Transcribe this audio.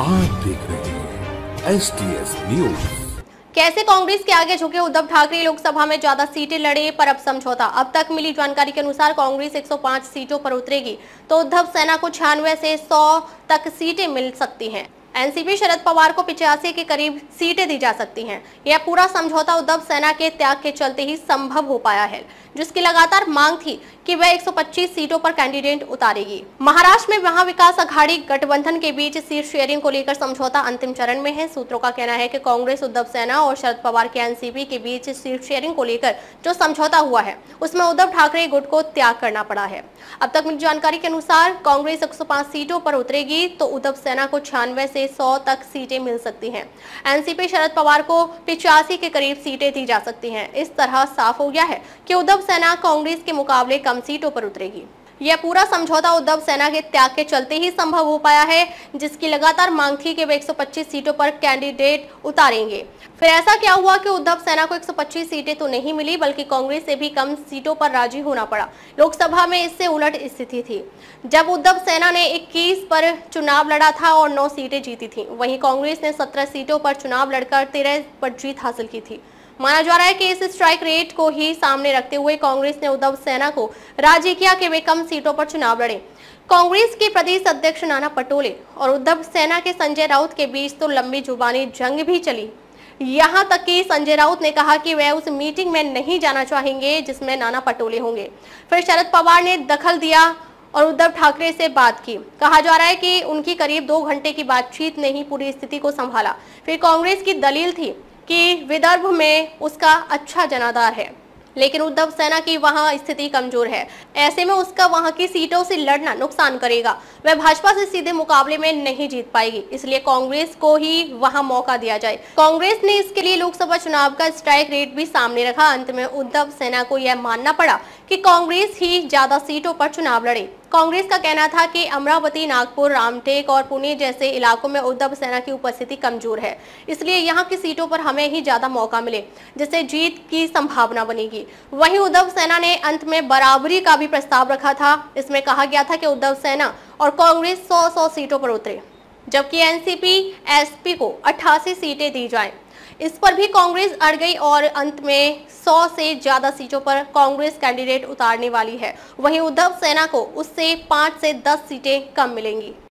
आप देख रहे हैं एस टी एस न्यूज कैसे कांग्रेस के आगे झुके उद्धव ठाकरे लोकसभा में ज्यादा सीटें लड़े पर अब समझौता अब तक मिली जानकारी के अनुसार कांग्रेस 105 सीटों पर उतरेगी तो उद्धव सेना को छियानवे से 100 तक सीटें मिल सकती हैं एनसीपी शरद पवार को पिचासी के करीब सीटें दी जा सकती हैं यह पूरा समझौता उद्धव सेना के त्याग के चलते ही संभव हो पाया है जिसकी लगातार मांग थी कि वह 125 सीटों पर कैंडिडेट उतारेगी महाराष्ट्र में महाविकास विकास अघाड़ी गठबंधन के बीच सीट शेयरिंग को लेकर समझौता अंतिम चरण में है सूत्रों का कहना है कि कांग्रेस उद्धव सेना और शरद पवार के एनसीपी के बीच सीट शेयरिंग को लेकर जो समझौता हुआ है उसमें उद्धव ठाकरे गुट को त्याग करना पड़ा है अब तक मिली जानकारी के अनुसार कांग्रेस एक सीटों पर उतरेगी तो उद्धव सेना को छियानवे से सौ तक सीटें मिल सकती है एनसीपी शरद पवार को पिचासी के करीब सीटें दी जा सकती है इस तरह साफ हो गया है की उद्धव सेना कांग्रेस के मुकाबले कम कम सीटों पर उतरेगी यह पूरा समझौता उद्धव सेना के त्याग के चलते ही संभव हो पाया है जिसकी लगातार मांग थी कि वे 125 सीटों पर कैंडिडेट उतारेंगे फिर ऐसा क्या हुआ कि उद्धव सेना को 125 सीटें तो नहीं मिली बल्कि कांग्रेस से भी कम सीटों पर राजी होना पड़ा लोकसभा में इससे उलट स्थिति थी जब उद्धव सेना ने 21 पर चुनाव लड़ा था और नौ सीटें जीती थी वही कांग्रेस ने सत्रह सीटों पर चुनाव लड़कर तेरह पर जीत हासिल की थी माना जा रहा है कि इस स्ट्राइक रेट को ही सामने रखते हुए कांग्रेस ने उद्धव सेना को राजी किया कि वे कम सीटों पर चुनाव लड़े कांग्रेस के प्रदेश अध्यक्ष नाना पटोले और उद्धव सेना के संजय राउत के बीच तो लंबी जुबानी जंग भी चली यहां तक कि संजय राउत ने कहा कि वह उस मीटिंग में नहीं जाना चाहेंगे जिसमें नाना पटोले होंगे फिर शरद पवार ने दखल दिया और उद्धव ठाकरे से बात की कहा जा रहा है कि उनकी करीब दो घंटे की बातचीत ने ही पूरी स्थिति को संभाला फिर कांग्रेस की दलील थी कि विदर्भ में उसका अच्छा जनाधार है लेकिन उद्धव सेना की वहां स्थिति कमजोर है ऐसे में उसका वहां की सीटों से लड़ना नुकसान करेगा वह भाजपा से सीधे मुकाबले में नहीं जीत पाएगी इसलिए कांग्रेस को ही वहां मौका दिया जाए कांग्रेस ने इसके लिए लोकसभा चुनाव का स्ट्राइक रेट भी सामने रखा अंत में उद्धव सेना को यह मानना पड़ा की कांग्रेस ही ज्यादा सीटों पर चुनाव लड़े कांग्रेस का कहना था कि अमरावती नागपुर रामटेक और पुणे जैसे इलाकों में उद्धव सेना की उपस्थिति कमजोर है इसलिए यहां की सीटों पर हमें ही ज्यादा मौका मिले जिससे जीत की संभावना बनेगी वहीं उद्धव सेना ने अंत में बराबरी का भी प्रस्ताव रखा था इसमें कहा गया था कि उद्धव सेना और कांग्रेस सौ सौ सीटों पर उतरे जबकि एनसीपी एस को अट्ठासी सीटें दी जाए इस पर भी कांग्रेस अड़ गई और अंत में 100 से ज्यादा सीटों पर कांग्रेस कैंडिडेट उतारने वाली है वहीं उद्धव सेना को उससे पांच से दस सीटें कम मिलेंगी